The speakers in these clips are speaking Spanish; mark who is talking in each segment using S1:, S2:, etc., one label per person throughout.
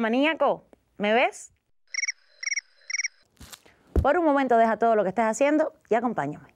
S1: maníaco, ¿me ves? Por un momento deja todo lo que estás haciendo y acompáñame.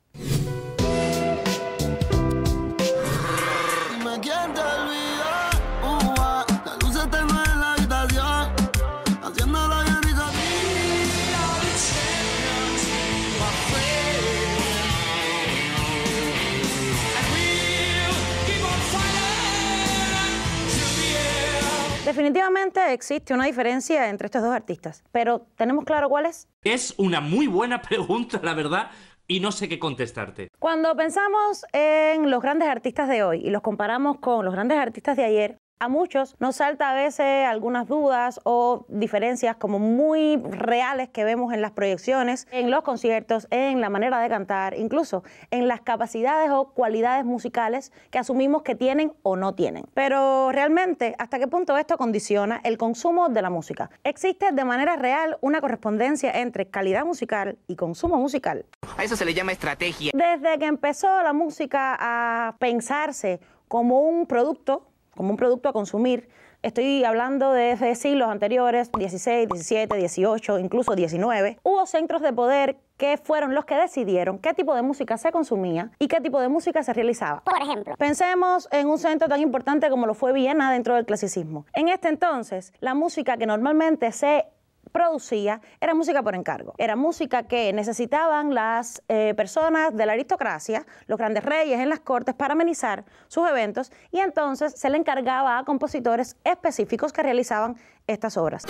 S1: Definitivamente existe una diferencia entre estos dos artistas, pero ¿tenemos claro cuál es? Es una muy buena pregunta, la verdad, y no sé qué contestarte. Cuando pensamos en los grandes artistas de hoy y los comparamos con los grandes artistas de ayer, a muchos nos salta a veces algunas dudas o diferencias como muy reales que vemos en las proyecciones, en los conciertos, en la manera de cantar, incluso en las capacidades o cualidades musicales que asumimos que tienen o no tienen. Pero realmente, ¿hasta qué punto esto condiciona el consumo de la música? ¿Existe de manera real una correspondencia entre calidad musical y consumo musical? A eso se le llama estrategia. Desde que empezó la música a pensarse como un producto como un producto a consumir. Estoy hablando de, siglos anteriores, 16, 17, 18, incluso 19. Hubo centros de poder que fueron los que decidieron qué tipo de música se consumía y qué tipo de música se realizaba. Por ejemplo, pensemos en un centro tan importante como lo fue Viena dentro del clasicismo. En este entonces, la música que normalmente se producía era música por encargo. Era música que necesitaban las eh, personas de la aristocracia, los grandes reyes en las cortes para amenizar sus eventos y entonces se le encargaba a compositores específicos que realizaban estas obras.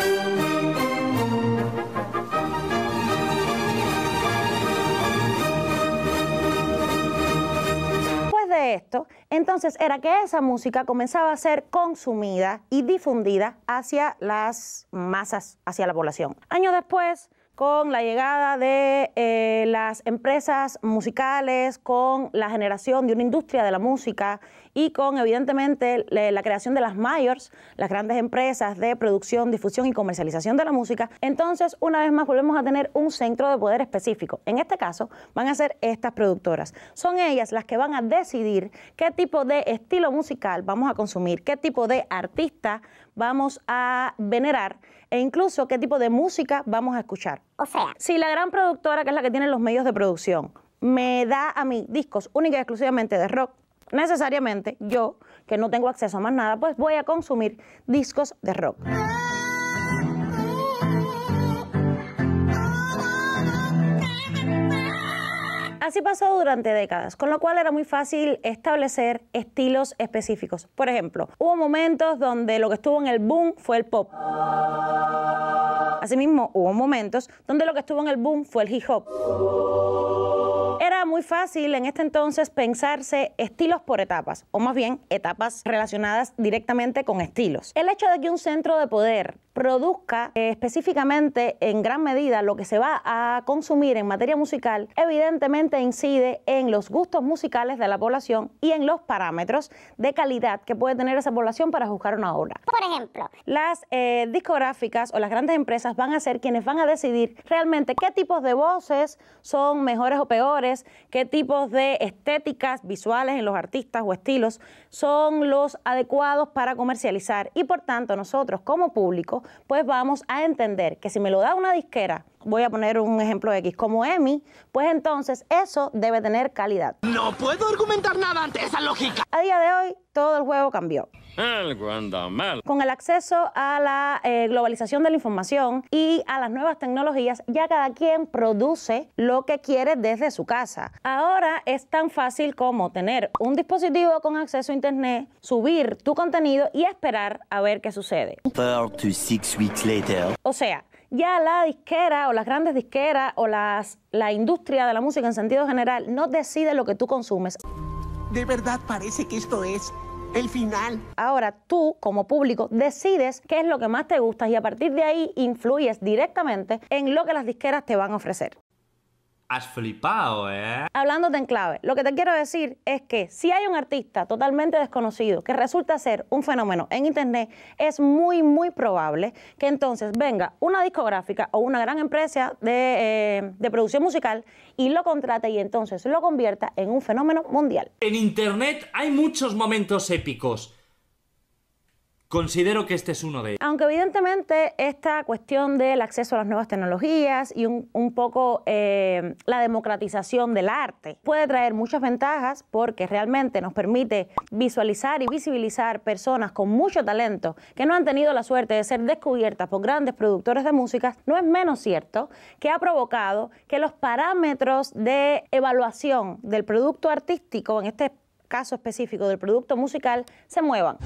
S1: entonces era que esa música comenzaba a ser consumida y difundida hacia las masas, hacia la población. Años después, con la llegada de eh, las empresas musicales, con la generación de una industria de la música y con, evidentemente, la, creación de las mayors, las grandes empresas de producción, difusión y comercialización de la música. Entonces, una vez más, volvemos a tener un centro de poder específico. En este caso, van a ser estas productoras. Son ellas las que van a decidir qué tipo de estilo musical vamos a consumir, qué tipo de artista vamos a venerar e incluso qué tipo de música vamos a escuchar. O sea. Si la gran productora, que es la que tiene los medios de producción, me da a mí discos únicos y exclusivamente de rock, necesariamente yo, que no tengo acceso a más nada, pues voy a consumir discos de rock. Así pasó durante décadas, con lo cual era muy fácil establecer estilos específicos. Por ejemplo, hubo momentos donde lo que estuvo en el boom fue el pop. Asimismo, hubo momentos donde lo que estuvo en el boom fue el hip hop. Era muy fácil en este entonces pensarse estilos por etapas, o más bien etapas relacionadas directamente con estilos. El hecho de que un centro de poder produzca eh, específicamente en gran medida lo que se va a consumir en materia musical, evidentemente incide en los gustos musicales de la población y en los parámetros de calidad que puede tener esa población para juzgar una obra. Por ejemplo, las eh, discográficas o las grandes empresas van a ser quienes van a decidir realmente qué tipos de voces son mejores o peores, qué tipos de estéticas visuales en los artistas o estilos son los adecuados para comercializar y por tanto nosotros como público pues vamos a entender que si me lo da una disquera, voy a poner un ejemplo X, como Emmy pues entonces eso debe tener calidad. No puedo argumentar nada ante esa lógica. A día de hoy, todo el juego cambió. Algo anda mal. Con el acceso a la eh, globalización de la información y a las nuevas tecnologías, ya cada quien produce lo que quiere desde su casa. Ahora es tan fácil como tener un dispositivo con acceso a Internet, subir tu contenido y esperar a ver qué sucede. O sea, ya la disquera o las grandes disqueras o las, la industria de la música en sentido general no decide lo que tú consumes. De verdad parece que esto es el final. Ahora tú, como público, decides qué es lo que más te gusta y a partir de ahí influyes directamente en lo que las disqueras te van a ofrecer. Has flipado, ¿eh? Hablándote en clave, lo que te quiero decir es que si hay un artista totalmente desconocido que resulta ser un fenómeno en Internet, es muy, muy probable que entonces venga una discográfica o una gran empresa de, eh, de producción musical y lo contrate y entonces lo convierta en un fenómeno mundial. En Internet hay muchos momentos épicos Considero que este es uno de ellos. Aunque evidentemente esta cuestión del acceso a las nuevas tecnologías y un, poco eh, la democratización del arte puede traer muchas ventajas porque realmente nos permite visualizar y visibilizar personas con mucho talento que no han tenido la suerte de ser descubiertas por grandes productores de música, no es menos cierto que ha provocado que los parámetros de evaluación del producto artístico en este espacio caso específico del producto musical se muevan.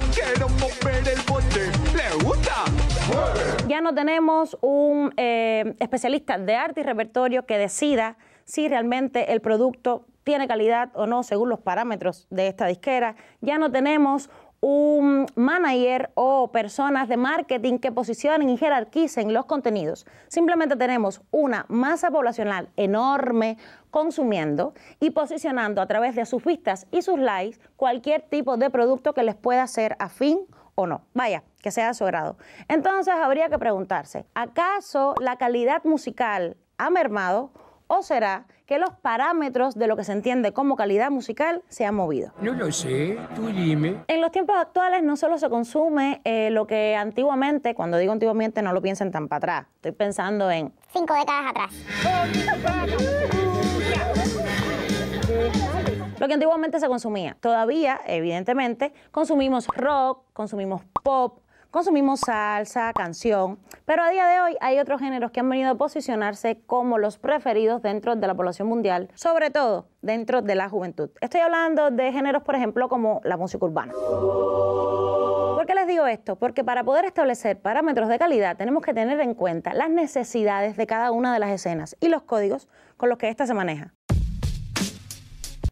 S1: Ya no tenemos un eh, especialista de arte y repertorio que decida si realmente el producto tiene calidad o no según los parámetros de esta disquera. Ya no tenemos un manager o personas de marketing que posicionen y jerarquicen los contenidos. Simplemente tenemos una masa poblacional enorme consumiendo y posicionando a través de sus vistas y sus likes cualquier tipo de producto que les pueda ser afín o no. Vaya, que sea a su grado. Entonces habría que preguntarse, ¿acaso la calidad musical ha mermado? ¿O será que los parámetros de lo que se entiende como calidad musical se han movido? No lo sé, tú dime. En los tiempos actuales no solo se consume eh, lo que antiguamente, cuando digo antiguamente no lo piensen tan para atrás, estoy pensando en... Cinco décadas atrás. lo que antiguamente se consumía. Todavía, evidentemente, consumimos rock, consumimos pop, consumimos salsa, canción, pero a día de hoy hay otros géneros que han venido a posicionarse como los preferidos dentro de la población mundial, sobre todo dentro de la juventud. Estoy hablando de géneros, por ejemplo, como la música urbana. ¿Por qué les digo esto? Porque para poder establecer parámetros de calidad tenemos que tener en cuenta las necesidades de cada una de las escenas y los códigos con los que ésta se maneja.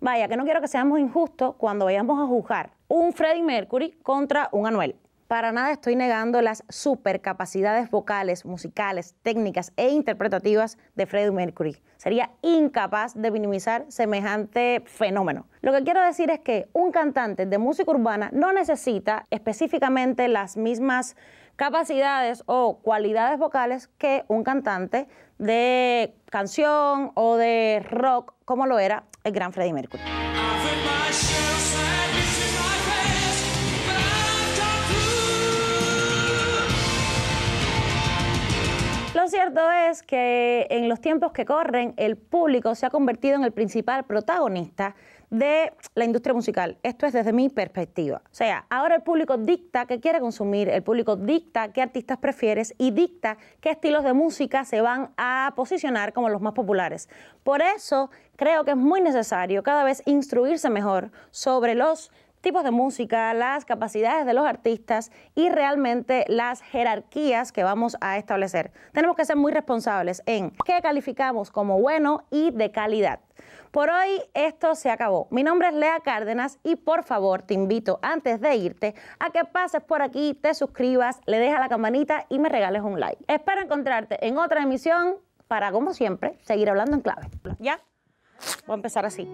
S1: Vaya, que no quiero que seamos injustos cuando vayamos a juzgar un Freddie Mercury contra un Anuel. Para nada estoy negando las supercapacidades vocales, musicales, técnicas e interpretativas de Freddie Mercury. Sería incapaz de minimizar semejante fenómeno. Lo que quiero decir es que un cantante de música urbana no necesita específicamente las mismas capacidades o cualidades vocales que un cantante de canción o de rock como lo era el gran Freddie Mercury. que en los tiempos que corren el público se ha convertido en el principal protagonista de la industria musical. Esto es desde mi perspectiva. O sea, ahora el público dicta qué quiere consumir, el público dicta qué artistas prefieres y dicta qué estilos de música se van a posicionar como los más populares. Por eso creo que es muy necesario cada vez instruirse mejor sobre los tipos de música, las capacidades de los artistas y realmente las jerarquías que vamos a establecer. Tenemos que ser muy responsables en qué calificamos como bueno y de calidad. Por hoy esto se acabó. Mi nombre es Lea Cárdenas y por favor te invito antes de irte a que pases por aquí, te suscribas, le dejas la campanita y me regales un like. Espero encontrarte en otra emisión para, como siempre, seguir hablando en clave. ¿Ya? Voy a empezar así.